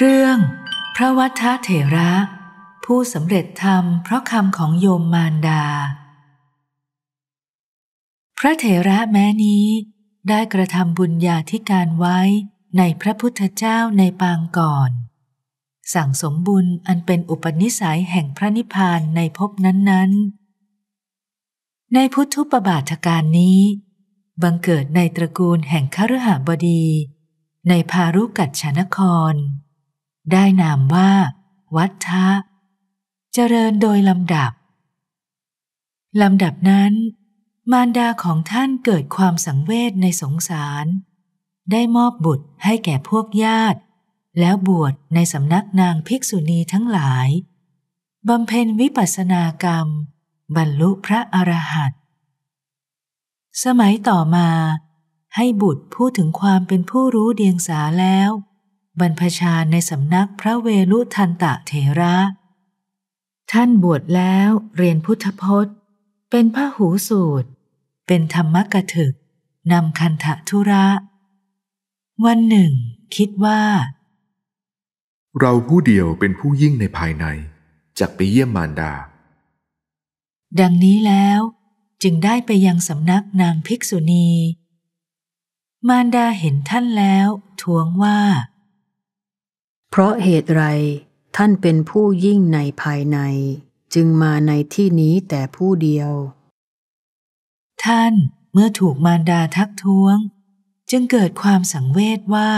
เรื่องพระวัฒเถระ ผู้สำเร็จธรรมเพราะคำของโยมมารดา พระเถระแม้นี้ได้กระทำบุญญาธิการไว้ในพระพุทธเจ้าในปางก่อน สั่งสมบุญอันเป็นอุปนิสัยแห่งพระนิพพานในภพนั้นๆในพุทธุปบาทการนี้บังเกิดในตระกูลแห่งคฤหบดีในพารุกัจฉนครได้นามว่าวัฏทะเจริญโดยลำดับ ลำดับนั้น มารดาของท่านเกิดความสังเวชในสงสาร ได้มอบบุตรให้แก่พวกญาติ แล้วบวชในสำนักนางภิกษุณีทั้งหลาย บำเพ็ญวิปัสสนากรรมบรรลุพระอรหันต์สมัยต่อมาให้บุตรพูดถึงความเป็นผู้รู้เดียงสาแล้วบรรพชาในสำนักพระเวลุทันตะเทระ ท่านบวชแล้วเรียนพุทธพจน์ เป็นพระหูสูตร เป็นธรรมกถึก นำคันธะธุระ วันหนึ่ง คิดว่า เราผู้เดียวเป็นผู้ยิ่งในภายในจากไปเยี่ยมมารดา ดังนี้แล้ว จึงได้ไปยังสำนักนางภิกษุณี มารดาเห็นท่านแล้วทวงว่าเพราะเหตุไรท่านเป็นผู้ยิ่งในภายในจึงมาในที่นี้แต่ผู้เดียว ท่านเมื่อถูกมารดาทักท้วง จึงเกิดความสังเวชว่า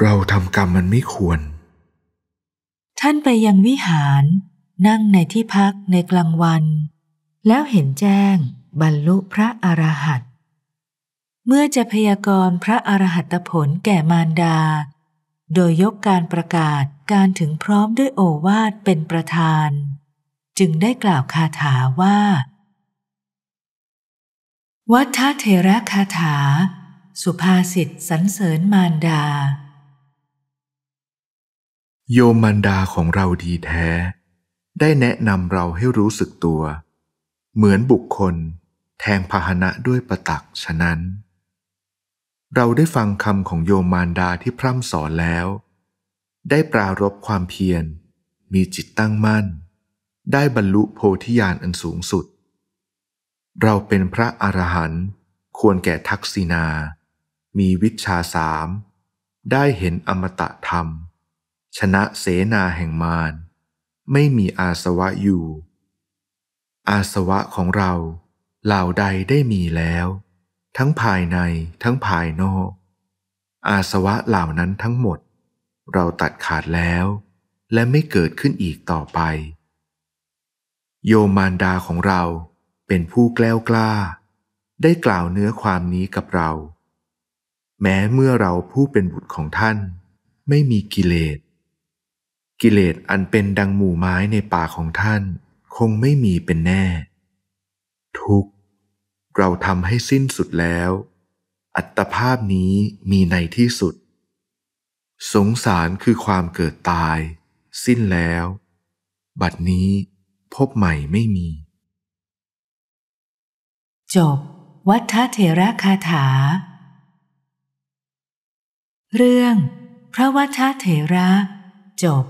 เราทำกรรมมันไม่ควร ท่านไปยังวิหารนั่งในที่พักในกลางวัน แล้วเห็นแจ้งบรรลุพระอรหันต์เมื่อจะพยากรณ์พระอรหัตผลแก่มารดาโดยยกการประกาศการถึงพร้อมด้วยโอวาทเป็นประธาน จึงได้กล่าวคาถาว่า วัฏเทระคาถา สุภาษิตสันเสริญมารดา โยมมารดาของเราดีแท้ ได้แนะนำเราให้รู้สึกตัว เหมือนบุคคลแทงพาหนะด้วยประตักฉะนั้นเราได้ฟังคำของโยมมารดาที่พร่ำสอนแล้ว ได้ปรารบความเพียร มีจิตตั้งมั่น ได้บรรลุโพธิญาณอันสูงสุด เราเป็นพระอรหันต์ควรแก่ทักษิณามีวิชาสาม ได้เห็นอมตะธรรม ชนะเสนาแห่งมาร ไม่มีอาสวะอยู่ อาสวะของเราเหล่าใดได้มีแล้วทั้งภายในทั้งภายนอก อาสวะเหล่านั้นทั้งหมด เราตัดขาดแล้ว และไม่เกิดขึ้นอีกต่อไป โยมารดาของเราเป็นผู้แกล้วกล้า ได้กล่าวเนื้อความนี้กับเรา แม้เมื่อเราผู้เป็นบุตรของท่าน ไม่มีกิเลสกิเลสอันเป็นดังหมู่ไม้ในป่าของท่านคงไม่มีเป็นแน่ ทุกขเราทำให้สิ้นสุดแล้ว อัตภาพนี้มีในที่สุด สงสารคือความเกิดตาย สิ้นแล้ว บัดนี้พบใหม่ไม่มี จบวัฏเทระคาถา เรื่องพระวัฏเทระ จบ